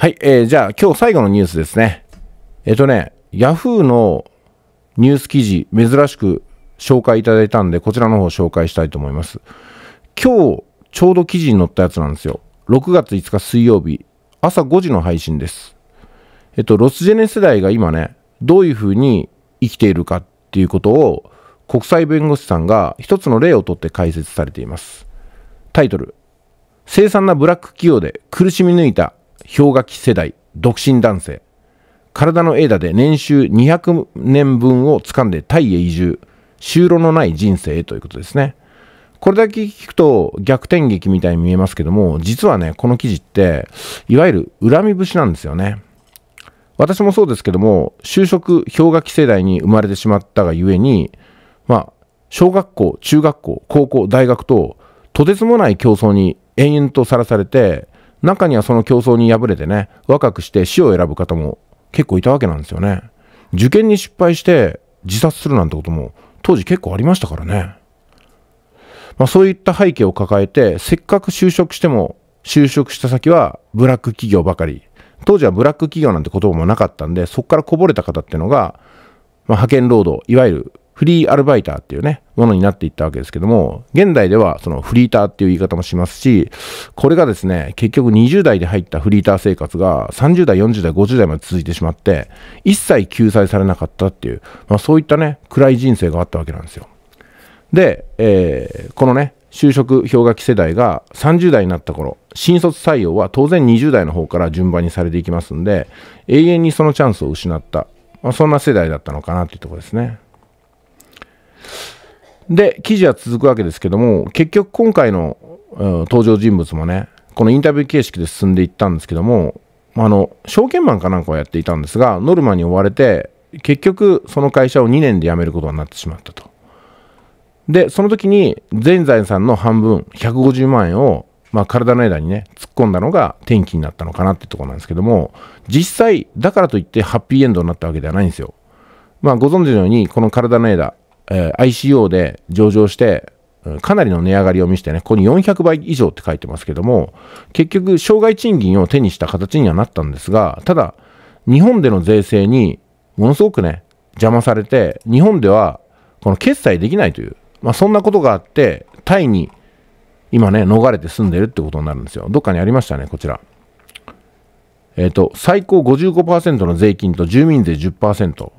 はい、えー、じゃあ今日最後のニュースですね。えっ、ー、とね、Yahoo のニュース記事、珍しく紹介いただいたんで、こちらの方紹介したいと思います。今日、ちょうど記事に載ったやつなんですよ。6月5日水曜日、朝5時の配信です。えっ、と、ロスジェネ世代が今ね、どういうふうに生きているかっていうことを、国際弁護士さんが一つの例をとって解説されています。タイトル、凄惨なブラック企業で苦しみ抜いた氷河期世代、独身男性。体の枝で年収200年分を掴んでタイへ移住。就労のない人生ということですね。これだけ聞くと逆転劇みたいに見えますけども、実はね、この記事って、いわゆる恨み節なんですよね。私もそうですけども、就職氷河期世代に生まれてしまったがゆえに、まあ、小学校、中学校、高校、大学と、とてつもない競争に延々とさらされて、中にはその競争に敗れてね、若くして死を選ぶ方も結構いたわけなんですよね。受験に失敗して自殺するなんてことも当時結構ありましたからね。まあ、そういった背景を抱えて、せっかく就職しても、就職した先はブラック企業ばかり。当時はブラック企業なんて言葉もなかったんで、そこからこぼれた方っていうのが、まあ、派遣労働、いわゆるフリーアルバイターっていうね、ものになっていったわけですけども、現代ではそのフリーターっていう言い方もしますし、これがですね、結局20代で入ったフリーター生活が30代、40代、50代まで続いてしまって、一切救済されなかったっていう、まあ、そういったね、暗い人生があったわけなんですよ。で、えー、このね、就職氷河期世代が30代になった頃、新卒採用は当然20代の方から順番にされていきますんで、永遠にそのチャンスを失った、まあ、そんな世代だったのかなっていうところですね。で、記事は続くわけですけども、結局今回の、うん、登場人物もね、このインタビュー形式で進んでいったんですけども、あの、証券マンかなんかをやっていたんですが、ノルマに追われて、結局その会社を2年で辞めることになってしまったと。で、その時に全財産の半分、150万円を、まあ、体の枝にね、突っ込んだのが転機になったのかなってとこなんですけども、実際、だからといってハッピーエンドになったわけではないんですよ。まあ、ご存知のように、この体の枝、えー、ICO で上場して、かなりの値上がりを見せてね、ここに400倍以上って書いてますけども、結局、障害賃金を手にした形にはなったんですが、ただ、日本での税制にものすごくね、邪魔されて、日本ではこの決済できないという、まあ、そんなことがあって、タイに今ね、逃れて住んでるってことになるんですよ。どっかにありましたね、こちら。えっ、ー、と、最高55%の税金と住民税10%。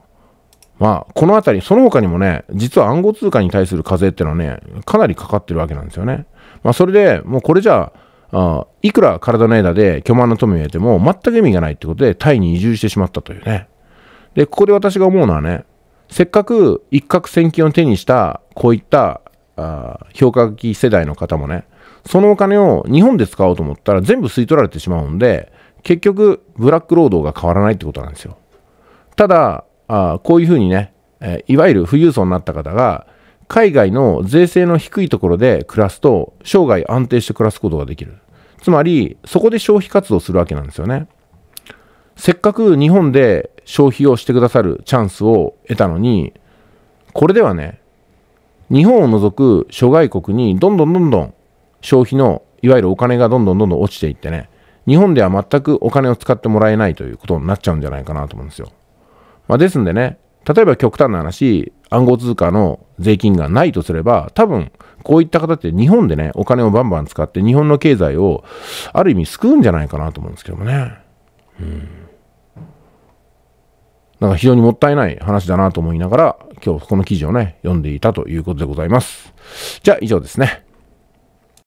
まあ、この辺り、その他にもね、実は暗号通貨に対する課税っていうのはね、かなりかかってるわけなんですよね。まあ、それでもうこれじゃあ、いくら体の枝で巨万の富を得ても全く意味がないってことで、タイに移住してしまったというね。で、ここで私が思うのはね、せっかく一攫千金を手にした、こういった、あ評価額世代の方もね、そのお金を日本で使おうと思ったら全部吸い取られてしまうんで、結局、ブラック労働が変わらないってことなんですよ。ただ、あこういうふうにね、えいわゆる富裕層になった方が、海外の税制の低いところで暮らすと、生涯安定して暮らすことができる。つまり、そこで消費活動するわけなんですよね。せっかく日本で消費をしてくださるチャンスを得たのに、これではね、日本を除く諸外国にどんどんどんどん消費のいわゆるお金がどんどんどんどん落ちていってね、日本では全くお金を使ってもらえないということになっちゃうんじゃないかなと思うんですよ。まあ、ですんでね、例えば極端な話、暗号通貨の税金がないとすれば、多分、こういった方って日本でね、お金をバンバン使って日本の経済をある意味救うんじゃないかなと思うんですけどもね。うん。なんか非常にもったいない話だなと思いながら、今日この記事をね、読んでいたということでございます。じゃあ以上ですね。